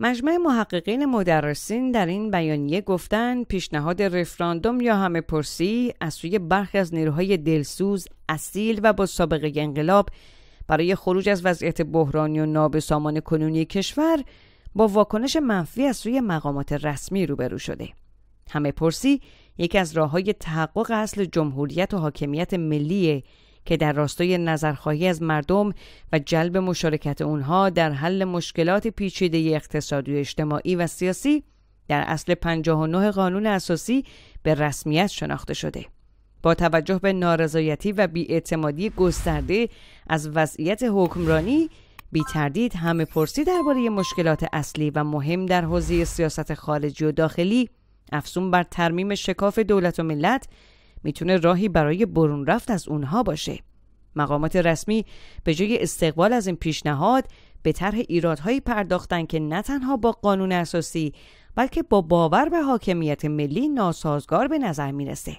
مجمع محققین مدرسین در این بیانیه گفتند پیشنهاد رفراندوم یا همه پرسی از سوی برخی از نیروهای دلسوز، اصیل و با سابقه انقلاب برای خروج از وضعیت بحرانی و نابسامان کنونی کشور با واکنش منفی از سوی مقامات رسمی روبرو شده. همه پرسی یکی از راه های تحقق اصل جمهوریت و حاکمیت ملیه که در راستای نظرخواهی از مردم و جلب مشارکت اونها در حل مشکلات پیچیده اقتصادی و اجتماعی و سیاسی در اصل 59 قانون اساسی به رسمیت شناخته شده. با توجه به نارضایتی و بیاعتمادی گسترده از وضعیت حکمرانی بی تردید همه پرسی درباره مشکلات اصلی و مهم در حوزه سیاست خارجی و داخلی افزون بر ترمیم شکاف دولت و ملت میتونه راهی برای برون رفت از اونها باشه مقامات رسمی به جای استقبال از این پیشنهاد به طرح ایرادهایی پرداختن که نه تنها با قانون اساسی بلکه با باور به حاکمیت ملی ناسازگار به نظر میرسه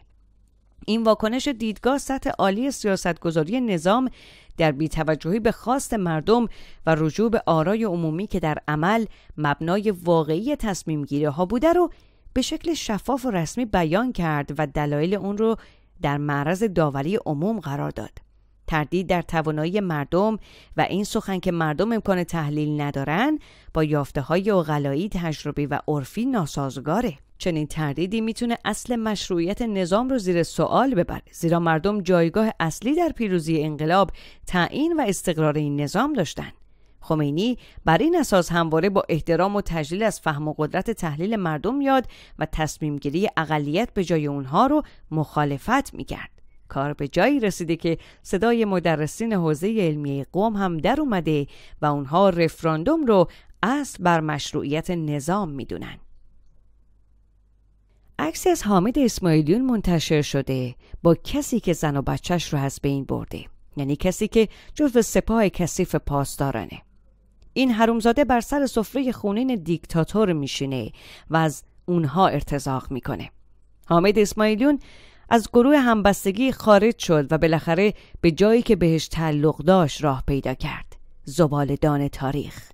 این واکنش دیدگاه سطح عالی سیاستگذاری نظام در بیتوجهی به خواست مردم و رجوع به آرای عمومی که در عمل مبنای واقعی تصمیم گیره ها بوده رو به شکل شفاف و رسمی بیان کرد و دلایل اون رو در معرض داوری عموم قرار داد. تردید در توانایی مردم و این سخن که مردم امکان تحلیل ندارن با یافته های اغلایی تجربی و عرفی ناسازگاره چنین تردیدی میتونه اصل مشروعیت نظام رو زیر سوال ببره زیرا مردم جایگاه اصلی در پیروزی انقلاب تعیین و استقرار این نظام داشتند خمینی بر این اساس همواره با احترام و تجلیل از فهم و قدرت تحلیل مردم یاد و تصمیم گیری اقلیت به جای اونها رو مخالفت میکرد. کار به جایی رسیده که صدای مدرسین حوزه علمی قوم هم در اومده و اونها رفراندوم رو اصل بر مشروعیت نظام میدونن. عکسی از حامد اسماعیلیون منتشر شده با کسی که زن و بچهش رو از بین برده یعنی کسی که جزو سپاه کثیف پاسدارانه این حرومزاده بر سر سفره خونین دیکتاتور میشینه و از اونها ارتزاق میکنه حامد اسماعیلیون از گروه همبستگی خارج شد و بالاخره به جایی که بهش تعلق داشت راه پیدا کرد زبالدان تاریخ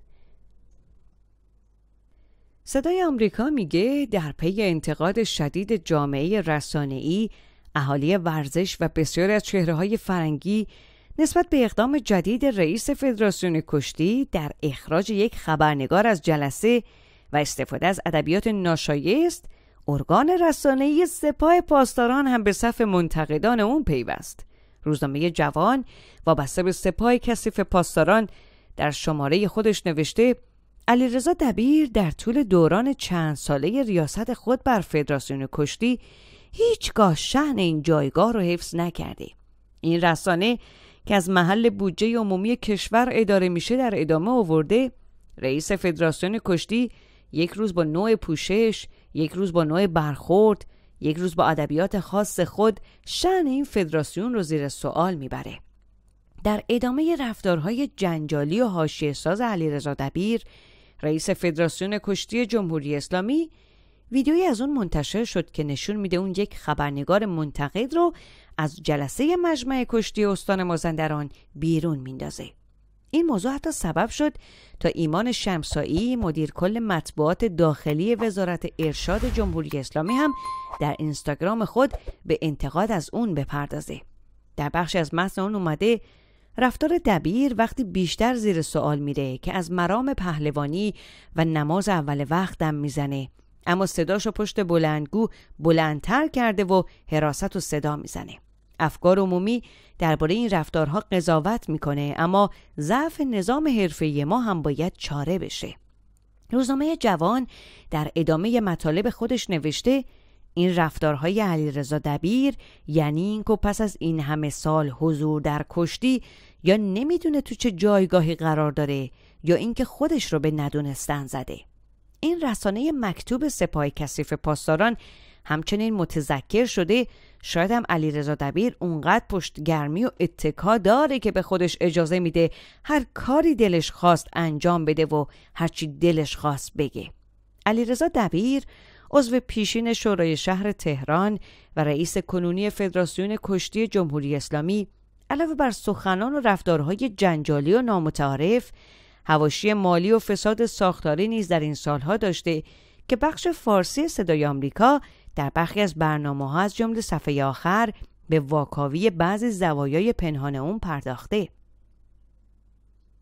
صدای آمریکا میگه در پی انتقاد شدید جامعه رسانه‌ای اهالی ورزش و بسیاری از چهره های فرنگی نسبت به اقدام جدید رئیس فدراسیون کشتی در اخراج یک خبرنگار از جلسه و استفاده از ادبیات ناشایست ارگان رسانه‌ای سپاه پاسداران هم به صف منتقدان اون پیوست روزنامه جوان وابسته به سپاه کثیف پاسداران در شماره خودش نوشته علیرضا دبیر در طول دوران چند ساله ریاست خود بر فدراسیون کشتی هیچگاه شهن این جایگاه رو حفظ نکرده این رسانه که از محل بودجه عمومی کشور اداره میشه در ادامه آورده رئیس فدراسیون کشتی یک روز با نوع پوشش یک روز با نوع برخورد یک روز با ادبیات خاص خود شن این فدراسیون رو زیر سوال میبره در ادامه رفتارهای جنجالی و حاشیه‌ساز علیرضا دبیر رئیس فدراسیون کشتی جمهوری اسلامی ویدیویی از اون منتشر شد که نشون میده اون یک خبرنگار منتقد رو از جلسه مجمع کشتی استان مازندران بیرون میندازه این موضوع حتی سبب شد تا ایمان شمسایی مدیر کل مطبوعات داخلی وزارت ارشاد جمهوری اسلامی هم در اینستاگرام خود به انتقاد از اون بپردازه در بخش از متن اون اومده رفتار دبیر وقتی بیشتر زیر سوال میره که از مرام پهلوانی و نماز اول دم میزنه اما صداشو پشت بلندگو بلندتر کرده و حراست و صدا میزنه افکار عمومی درباره این رفتارها قضاوت میکنه اما ضعف نظام حرفه ما هم باید چاره بشه روزنامه جوان در ادامه مطالب خودش نوشته این رفتارهای علیرضا دبیر یعنی اینکه پس از این همه سال حضور در کشتی یا نمیدونه تو چه جایگاهی قرار داره یا اینکه خودش رو به ندونستن زده این رسانه مکتوب سپاه کثیف پاسداران همچنین متذکر شده شاید هم علیرضا دبیر اونقدر پشت گرمی و اتکا داره که به خودش اجازه میده هر کاری دلش خواست انجام بده و هرچی دلش خواست بگه علیرضا دبیر عضو پیشین شورای شهر تهران و رئیس کنونی فدراسیون کشتی جمهوری اسلامی علاوه بر سخنان و رفتارهای جنجالی و نامتعارف هواشی مالی و فساد ساختاری نیز در این سالها داشته که بخش فارسی صدای آمریکا در برخی از برنامه ها از جمله صفحه آخر به واکاوی بعضی زوایای پنهان اون پرداخته.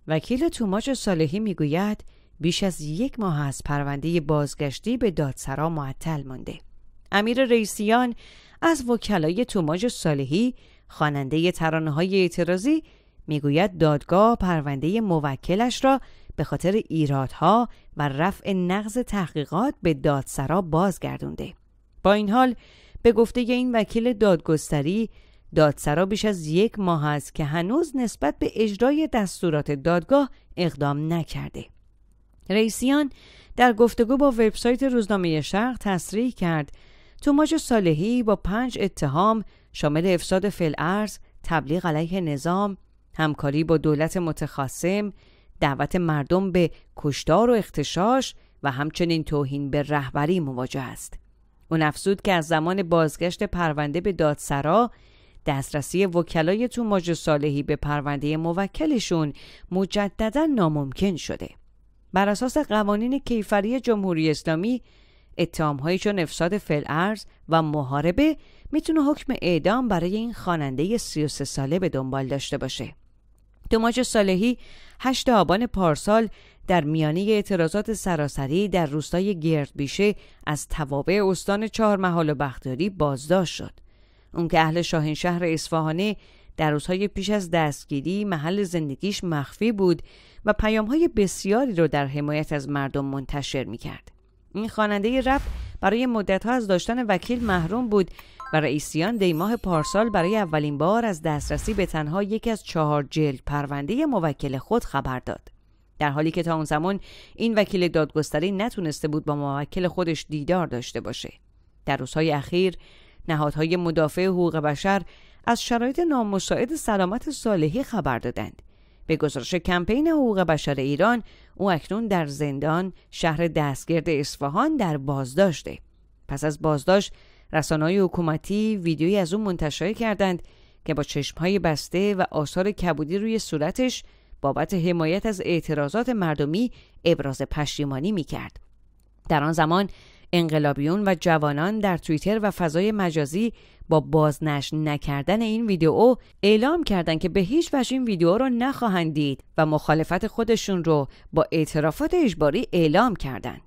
وکیل توماج صالحی میگوید بیش از یک ماه از پرونده بازگشتی به دادسرا معطل مانده. امیر رئیسیان از وکلای توماج صالحی خواننده ترانه های اعتراضی میگوید دادگاه پرونده موکلش را به خاطر ایرادها و رفع نقض تحقیقات به دادسرا بازگردونده با این حال به گفته این وکیل دادگستری دادسرا بیش از یک ماه است که هنوز نسبت به اجرای دستورات دادگاه اقدام نکرده رئیسیان در گفتگو با وبسایت روزنامه شرق تصریح کرد توماج صالحی با پنج اتهام شامل افساد فلعرز تبلیغ علیه نظام همکاری با دولت متخاصم دعوت مردم به کشتار و اختشاش و همچنین توهین به رهبری مواجه است او افزود که از زمان بازگشت پرونده به دادسرا دسترسی وکلای تو ماج صالحی به پرونده موکلشون مجددا ناممکن شده بر اساس قوانین کیفری جمهوری اسلامی اتهامهایی چون افساد فلعرز و محاربه میتونه حکم اعدام برای این خواننده 33 ساله به دنبال داشته باشه دوماج صالحی 8 آبان پارسال در میانی اعتراضات سراسری در روستای گردبیشه از توابع استان محال و بختیاری بازداشت شد اون که اهل شاهین شهر اصفهانه در روزهای پیش از دستگیری محل زندگیش مخفی بود و پیامهای بسیاری رو در حمایت از مردم منتشر می کرد. این خواننده رب برای مدتها از داشتن وکیل محروم بود و رئیسیان دیماه پارسال برای اولین بار از دسترسی به تنها یکی از چهار جلد پرونده موکل خود خبر داد در حالی که تا اون زمان این وکیل دادگستری نتونسته بود با موکل خودش دیدار داشته باشه در روزهای اخیر نهادهای مدافع حقوق بشر از شرایط نامساعد سلامت صالحی خبر دادند به گزارش کمپین حقوق بشر ایران او اکنون در زندان شهر دستگرد اصفهان در بازداشته پس از بازداشت های حکومتی ویدیویی از اون منتشر کردند که با های بسته و آثار کبودی روی صورتش بابت حمایت از اعتراضات مردمی ابراز پشیمانی کرد. در آن زمان انقلابیون و جوانان در توییتر و فضای مجازی با بازنشر نکردن این ویدیو اعلام کردند که به هیچ وجه این ویدیو را نخواهند دید و مخالفت خودشون رو با اعترافات اجباری اعلام کردند.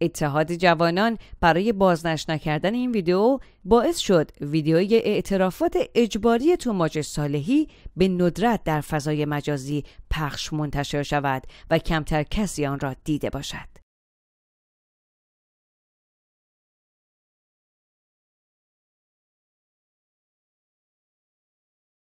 اتحاد جوانان برای بازنش نکردن این ویدیو باعث شد ویدیوی اعترافات اجباری توماج صالحی به ندرت در فضای مجازی پخش منتشر شود و کمتر کسی آن را دیده باشد.